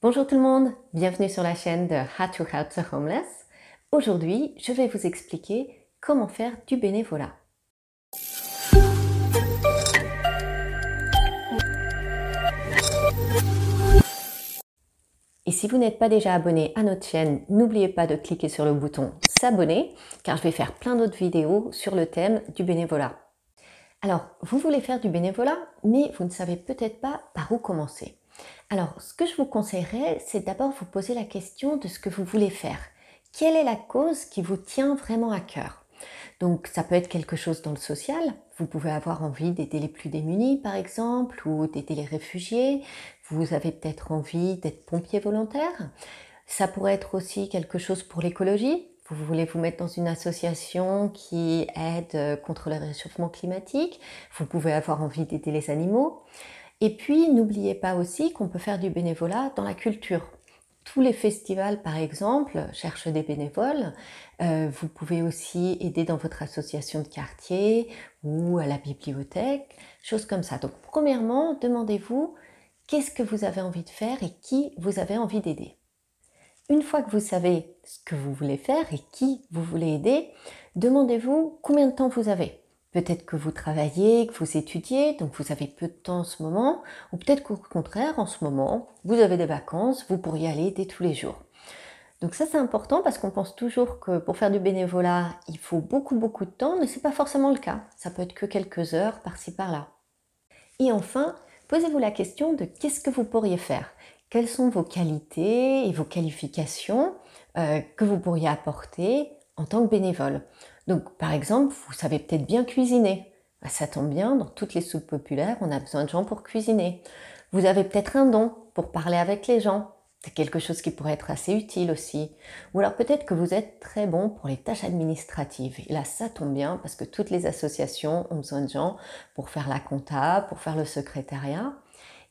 Bonjour tout le monde, bienvenue sur la chaîne de How to Help the Homeless. Aujourd'hui, je vais vous expliquer comment faire du bénévolat. Et si vous n'êtes pas déjà abonné à notre chaîne, n'oubliez pas de cliquer sur le bouton s'abonner car je vais faire plein d'autres vidéos sur le thème du bénévolat. Alors, vous voulez faire du bénévolat, mais vous ne savez peut-être pas par où commencer. Alors, ce que je vous conseillerais, c'est d'abord vous poser la question de ce que vous voulez faire. Quelle est la cause qui vous tient vraiment à cœur donc ça peut être quelque chose dans le social, vous pouvez avoir envie d'aider les plus démunis par exemple, ou d'aider les réfugiés, vous avez peut-être envie d'être pompier volontaire, ça pourrait être aussi quelque chose pour l'écologie, vous voulez vous mettre dans une association qui aide euh, contre le réchauffement climatique, vous pouvez avoir envie d'aider les animaux. Et puis, n'oubliez pas aussi qu'on peut faire du bénévolat dans la culture. Tous les festivals, par exemple, cherchent des bénévoles. Euh, vous pouvez aussi aider dans votre association de quartier ou à la bibliothèque, choses comme ça. Donc, premièrement, demandez-vous qu'est-ce que vous avez envie de faire et qui vous avez envie d'aider. Une fois que vous savez ce que vous voulez faire et qui vous voulez aider, demandez-vous combien de temps vous avez. Peut-être que vous travaillez, que vous étudiez, donc vous avez peu de temps en ce moment, ou peut-être qu'au contraire, en ce moment, vous avez des vacances, vous pourriez aller dès tous les jours. Donc ça c'est important parce qu'on pense toujours que pour faire du bénévolat, il faut beaucoup beaucoup de temps, mais c'est pas forcément le cas. Ça peut être que quelques heures par-ci par-là. Et enfin, posez-vous la question de qu'est-ce que vous pourriez faire Quelles sont vos qualités et vos qualifications euh, que vous pourriez apporter en tant que bénévole donc, par exemple, vous savez peut-être bien cuisiner. Bah, ça tombe bien, dans toutes les soupes populaires, on a besoin de gens pour cuisiner. Vous avez peut-être un don pour parler avec les gens. C'est quelque chose qui pourrait être assez utile aussi. Ou alors peut-être que vous êtes très bon pour les tâches administratives. Et là, ça tombe bien parce que toutes les associations ont besoin de gens pour faire la compta, pour faire le secrétariat.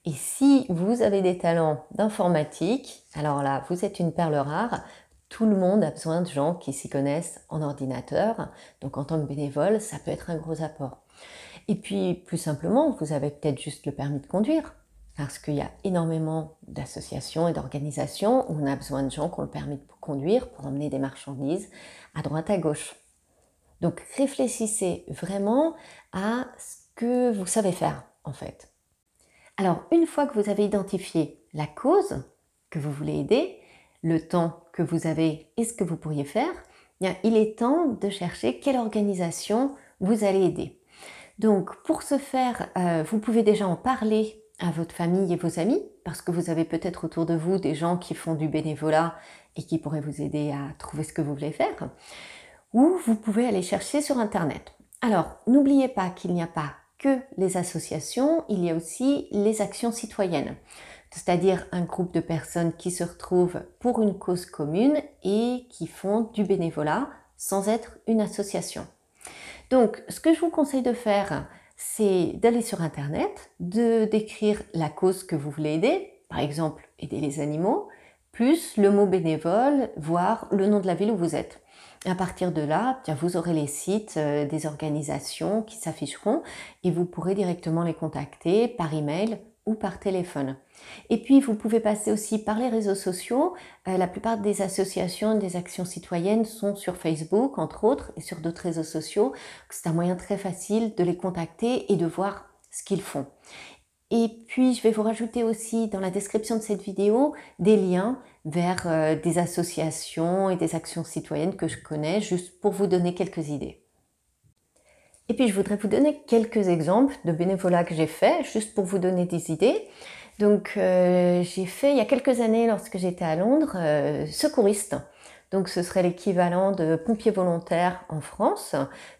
Et si vous avez des talents d'informatique, alors là, vous êtes une perle rare tout le monde a besoin de gens qui s'y connaissent en ordinateur. Donc en tant que bénévole, ça peut être un gros apport. Et puis plus simplement, vous avez peut-être juste le permis de conduire. Parce qu'il y a énormément d'associations et d'organisations où on a besoin de gens qui ont le permis de conduire pour emmener des marchandises à droite à gauche. Donc réfléchissez vraiment à ce que vous savez faire en fait. Alors une fois que vous avez identifié la cause que vous voulez aider, le temps que vous avez et ce que vous pourriez faire, eh il est temps de chercher quelle organisation vous allez aider. Donc pour ce faire, euh, vous pouvez déjà en parler à votre famille et vos amis, parce que vous avez peut-être autour de vous des gens qui font du bénévolat et qui pourraient vous aider à trouver ce que vous voulez faire, ou vous pouvez aller chercher sur Internet. Alors, n'oubliez pas qu'il n'y a pas que les associations, il y a aussi les actions citoyennes, c'est-à-dire un groupe de personnes qui se retrouvent pour une cause commune et qui font du bénévolat sans être une association. Donc, ce que je vous conseille de faire, c'est d'aller sur Internet, de décrire la cause que vous voulez aider, par exemple aider les animaux, plus le mot bénévole, voire le nom de la ville où vous êtes. À partir de là, eh vous aurez les sites euh, des organisations qui s'afficheront et vous pourrez directement les contacter par email ou par téléphone. Et puis, vous pouvez passer aussi par les réseaux sociaux. Euh, la plupart des associations, des actions citoyennes sont sur Facebook, entre autres, et sur d'autres réseaux sociaux. C'est un moyen très facile de les contacter et de voir ce qu'ils font. Et puis, je vais vous rajouter aussi dans la description de cette vidéo des liens vers euh, des associations et des actions citoyennes que je connais, juste pour vous donner quelques idées. Et puis, je voudrais vous donner quelques exemples de bénévolat que j'ai fait, juste pour vous donner des idées. Donc, euh, j'ai fait il y a quelques années, lorsque j'étais à Londres, euh, secouriste. Donc ce serait l'équivalent de pompiers volontaires en France.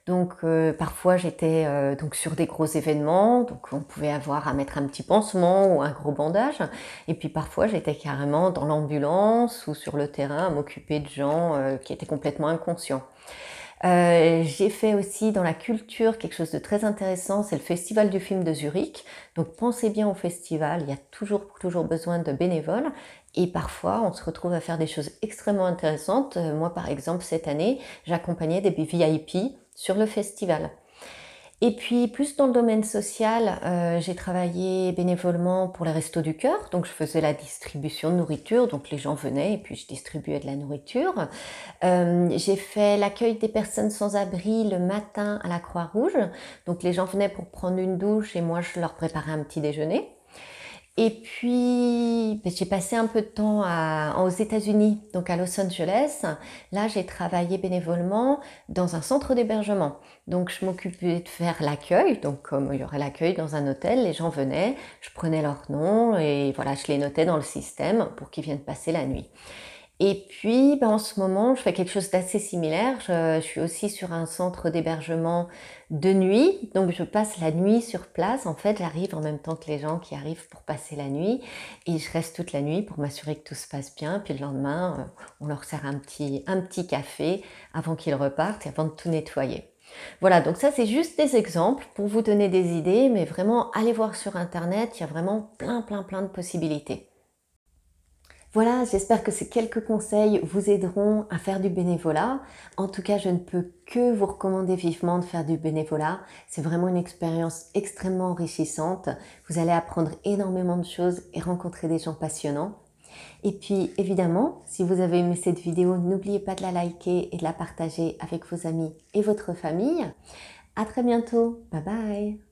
Donc euh, parfois j'étais euh, donc sur des gros événements, donc on pouvait avoir à mettre un petit pansement ou un gros bandage. Et puis parfois j'étais carrément dans l'ambulance ou sur le terrain à m'occuper de gens euh, qui étaient complètement inconscients. Euh, j'ai fait aussi dans la culture quelque chose de très intéressant, c'est le Festival du film de Zurich. Donc pensez bien au festival, il y a toujours, toujours besoin de bénévoles. Et parfois, on se retrouve à faire des choses extrêmement intéressantes. Euh, moi, par exemple, cette année, j'accompagnais des VIP sur le festival. Et puis plus dans le domaine social, euh, j'ai travaillé bénévolement pour les restos du cœur, donc je faisais la distribution de nourriture, donc les gens venaient et puis je distribuais de la nourriture. Euh, j'ai fait l'accueil des personnes sans abri le matin à la Croix-Rouge, donc les gens venaient pour prendre une douche et moi je leur préparais un petit déjeuner. Et puis, ben, j'ai passé un peu de temps aux États-Unis, donc à Los Angeles. Là, j'ai travaillé bénévolement dans un centre d'hébergement. Donc, je m'occupais de faire l'accueil. Donc, comme il y aurait l'accueil dans un hôtel, les gens venaient, je prenais leur nom et voilà, je les notais dans le système pour qu'ils viennent passer la nuit. Et puis, ben, en ce moment, je fais quelque chose d'assez similaire. Je, suis aussi sur un centre d'hébergement de nuit. Donc, je passe la nuit sur place. En fait, j'arrive en même temps que les gens qui arrivent pour passer la nuit. Et je reste toute la nuit pour m'assurer que tout se passe bien. Puis le lendemain, euh, on leur sert un petit, un petit café avant qu'ils repartent et avant de tout nettoyer. Voilà, donc ça c'est juste des exemples pour vous donner des idées, mais vraiment allez voir sur Internet, il y a vraiment plein plein plein de possibilités. Voilà, j'espère que ces quelques conseils vous aideront à faire du bénévolat. En tout cas, je ne peux que vous recommander vivement de faire du bénévolat. C'est vraiment une expérience extrêmement enrichissante. Vous allez apprendre énormément de choses et rencontrer des gens passionnants. Et puis évidemment, si vous avez aimé cette vidéo, n'oubliez pas de la liker et de la partager avec vos amis et votre famille. À très bientôt. Bye bye.